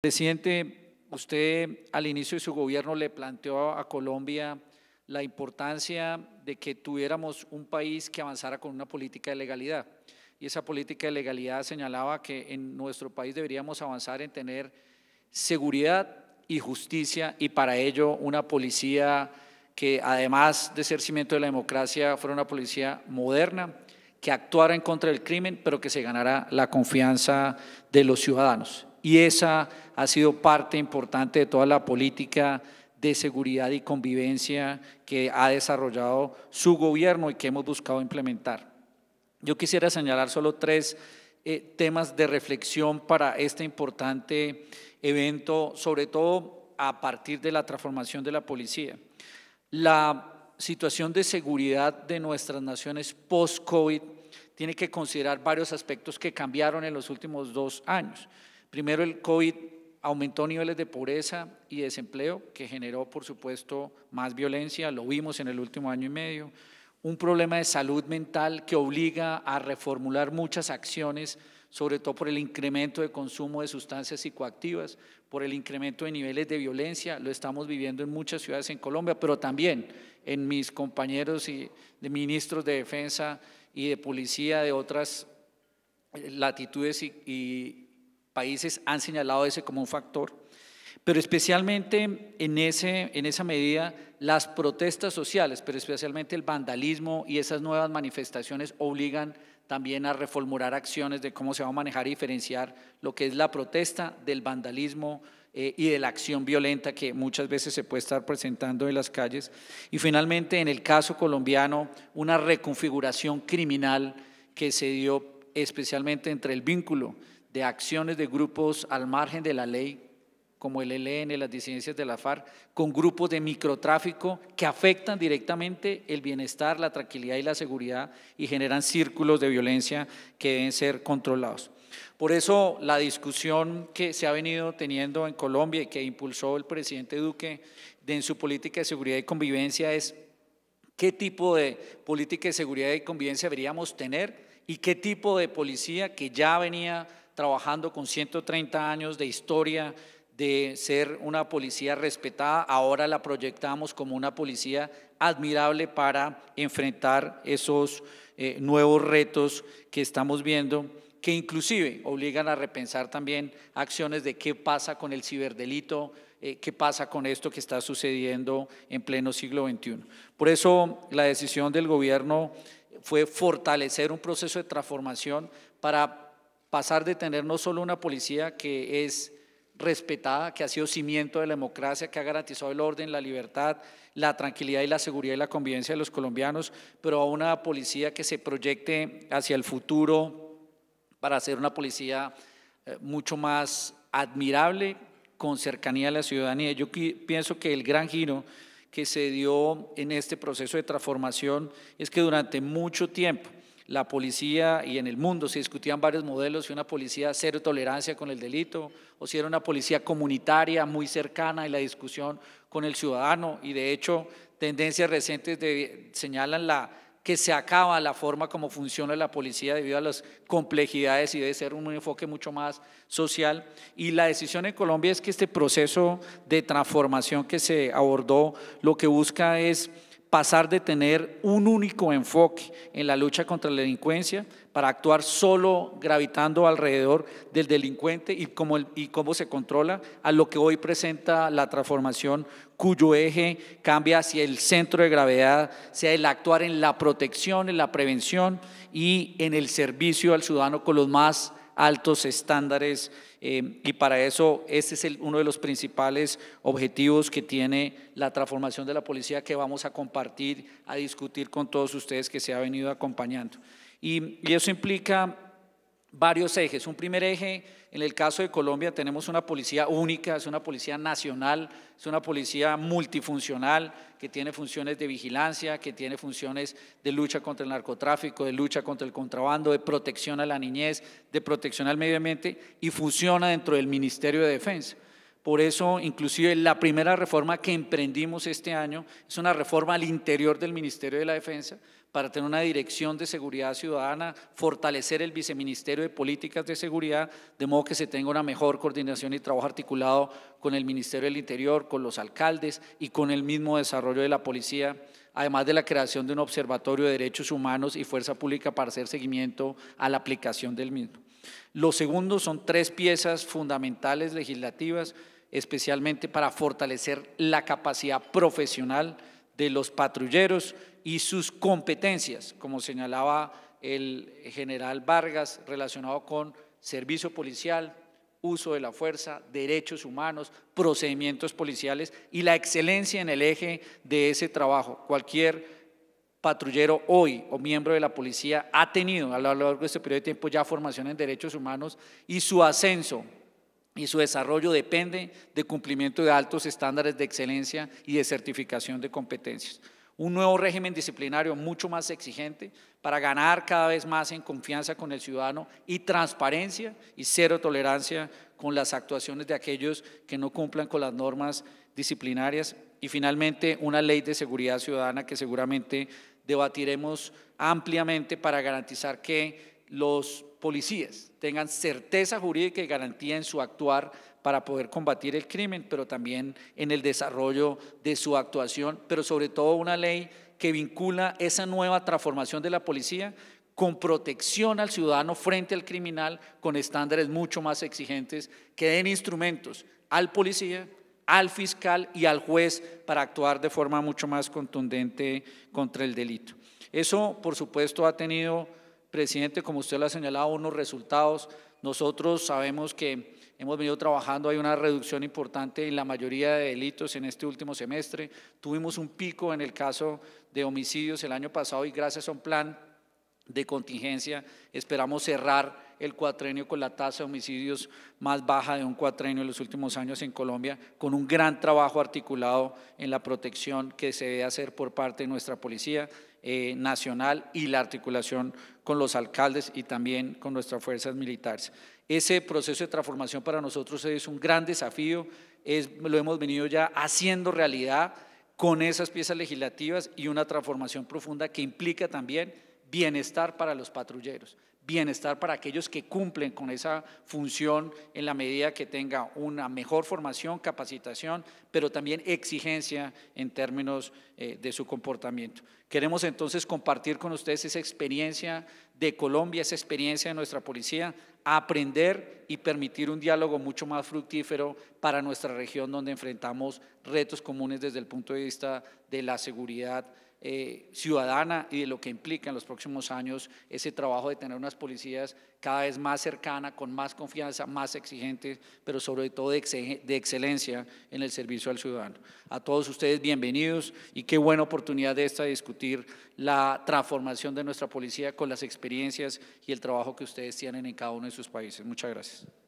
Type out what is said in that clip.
Presidente, usted al inicio de su gobierno le planteó a Colombia la importancia de que tuviéramos un país que avanzara con una política de legalidad. Y esa política de legalidad señalaba que en nuestro país deberíamos avanzar en tener seguridad y justicia y para ello una policía que además de ser cimiento de la democracia fuera una policía moderna, que actuara en contra del crimen, pero que se ganara la confianza de los ciudadanos. Y esa ha sido parte importante de toda la política de seguridad y convivencia que ha desarrollado su gobierno y que hemos buscado implementar. Yo quisiera señalar solo tres eh, temas de reflexión para este importante evento, sobre todo a partir de la transformación de la policía. La situación de seguridad de nuestras naciones post-COVID tiene que considerar varios aspectos que cambiaron en los últimos dos años. Primero, el COVID aumentó niveles de pobreza y desempleo, que generó, por supuesto, más violencia, lo vimos en el último año y medio, un problema de salud mental que obliga a reformular muchas acciones, sobre todo por el incremento de consumo de sustancias psicoactivas, por el incremento de niveles de violencia, lo estamos viviendo en muchas ciudades en Colombia, pero también en mis compañeros y de ministros de defensa y de policía de otras latitudes y países han señalado ese como un factor, pero especialmente en, ese, en esa medida las protestas sociales, pero especialmente el vandalismo y esas nuevas manifestaciones obligan también a reformular acciones de cómo se va a manejar y diferenciar lo que es la protesta del vandalismo eh, y de la acción violenta que muchas veces se puede estar presentando en las calles. Y finalmente, en el caso colombiano, una reconfiguración criminal que se dio especialmente entre el vínculo de acciones de grupos al margen de la ley, como el ELN, las disidencias de la FARC, con grupos de microtráfico que afectan directamente el bienestar, la tranquilidad y la seguridad y generan círculos de violencia que deben ser controlados. Por eso la discusión que se ha venido teniendo en Colombia y que impulsó el presidente Duque de, en su política de seguridad y convivencia es qué tipo de política de seguridad y convivencia deberíamos tener y qué tipo de policía que ya venía trabajando con 130 años de historia de ser una policía respetada, ahora la proyectamos como una policía admirable para enfrentar esos eh, nuevos retos que estamos viendo, que inclusive obligan a repensar también acciones de qué pasa con el ciberdelito, eh, qué pasa con esto que está sucediendo en pleno siglo XXI. Por eso la decisión del gobierno fue fortalecer un proceso de transformación para pasar de tener no solo una policía que es respetada, que ha sido cimiento de la democracia, que ha garantizado el orden, la libertad, la tranquilidad y la seguridad y la convivencia de los colombianos, pero a una policía que se proyecte hacia el futuro para ser una policía eh, mucho más admirable, con cercanía a la ciudadanía. Yo pienso que el gran giro que se dio en este proceso de transformación es que durante mucho tiempo la policía y en el mundo se discutían varios modelos, si una policía cero tolerancia con el delito o si era una policía comunitaria muy cercana en la discusión con el ciudadano y de hecho tendencias recientes señalan la que se acaba la forma como funciona la policía debido a las complejidades y debe ser un enfoque mucho más social. Y la decisión en Colombia es que este proceso de transformación que se abordó lo que busca es pasar de tener un único enfoque en la lucha contra la delincuencia para actuar solo gravitando alrededor del delincuente y cómo, y cómo se controla a lo que hoy presenta la transformación cuyo eje cambia hacia el centro de gravedad, sea el actuar en la protección, en la prevención y en el servicio al ciudadano con los más altos estándares eh, y para eso ese es uno de los principales objetivos que tiene la transformación de la policía que vamos a compartir, a discutir con todos ustedes que se ha venido acompañando. y eso implica varios ejes. Un primer eje, en el caso de Colombia tenemos una policía única, es una policía nacional, es una policía multifuncional que tiene funciones de vigilancia, que tiene funciones de lucha contra el narcotráfico, de lucha contra el contrabando, de protección a la niñez, de protección al medio ambiente y funciona dentro del Ministerio de Defensa. Por eso, inclusive, la primera reforma que emprendimos este año es una reforma al interior del Ministerio de la Defensa para tener una dirección de seguridad ciudadana, fortalecer el viceministerio de políticas de seguridad, de modo que se tenga una mejor coordinación y trabajo articulado con el Ministerio del Interior, con los alcaldes y con el mismo desarrollo de la policía, además de la creación de un observatorio de derechos humanos y fuerza pública para hacer seguimiento a la aplicación del mismo. Los segundos son tres piezas fundamentales legislativas, especialmente para fortalecer la capacidad profesional de los patrulleros y sus competencias, como señalaba el general Vargas, relacionado con servicio policial, uso de la fuerza, derechos humanos, procedimientos policiales y la excelencia en el eje de ese trabajo. Cualquier patrullero hoy o miembro de la policía ha tenido a lo largo de este periodo de tiempo ya formación en derechos humanos y su ascenso y su desarrollo depende de cumplimiento de altos estándares de excelencia y de certificación de competencias. Un nuevo régimen disciplinario mucho más exigente para ganar cada vez más en confianza con el ciudadano y transparencia y cero tolerancia con las actuaciones de aquellos que no cumplan con las normas disciplinarias y finalmente una ley de seguridad ciudadana que seguramente debatiremos ampliamente para garantizar que los policías tengan certeza jurídica y garantía en su actuar para poder combatir el crimen, pero también en el desarrollo de su actuación, pero sobre todo una ley que vincula esa nueva transformación de la policía con protección al ciudadano frente al criminal, con estándares mucho más exigentes que den instrumentos al policía al fiscal y al juez para actuar de forma mucho más contundente contra el delito. Eso, por supuesto, ha tenido, presidente, como usted lo ha señalado, unos resultados. Nosotros sabemos que hemos venido trabajando, hay una reducción importante en la mayoría de delitos en este último semestre. Tuvimos un pico en el caso de homicidios el año pasado y gracias a un plan de contingencia esperamos cerrar el cuatrenio con la tasa de homicidios más baja de un cuatrenio en los últimos años en Colombia, con un gran trabajo articulado en la protección que se debe hacer por parte de nuestra Policía eh, Nacional y la articulación con los alcaldes y también con nuestras fuerzas militares. Ese proceso de transformación para nosotros es un gran desafío, lo hemos venido ya haciendo realidad con esas piezas legislativas y una transformación profunda que implica también bienestar para los patrulleros bienestar para aquellos que cumplen con esa función en la medida que tenga una mejor formación, capacitación, pero también exigencia en términos eh, de su comportamiento. Queremos entonces compartir con ustedes esa experiencia de Colombia, esa experiencia de nuestra policía, aprender y permitir un diálogo mucho más fructífero para nuestra región donde enfrentamos retos comunes desde el punto de vista de la seguridad eh, ciudadana y de lo que implica en los próximos años ese trabajo de tener unas policías cada vez más cercanas, con más confianza, más exigentes, pero sobre todo de, excelencia en el servicio al ciudadano. A todos ustedes bienvenidos y qué buena oportunidad de esta de discutir la transformación de nuestra policía con las experiencias y el trabajo que ustedes tienen en cada uno de sus países. Muchas gracias.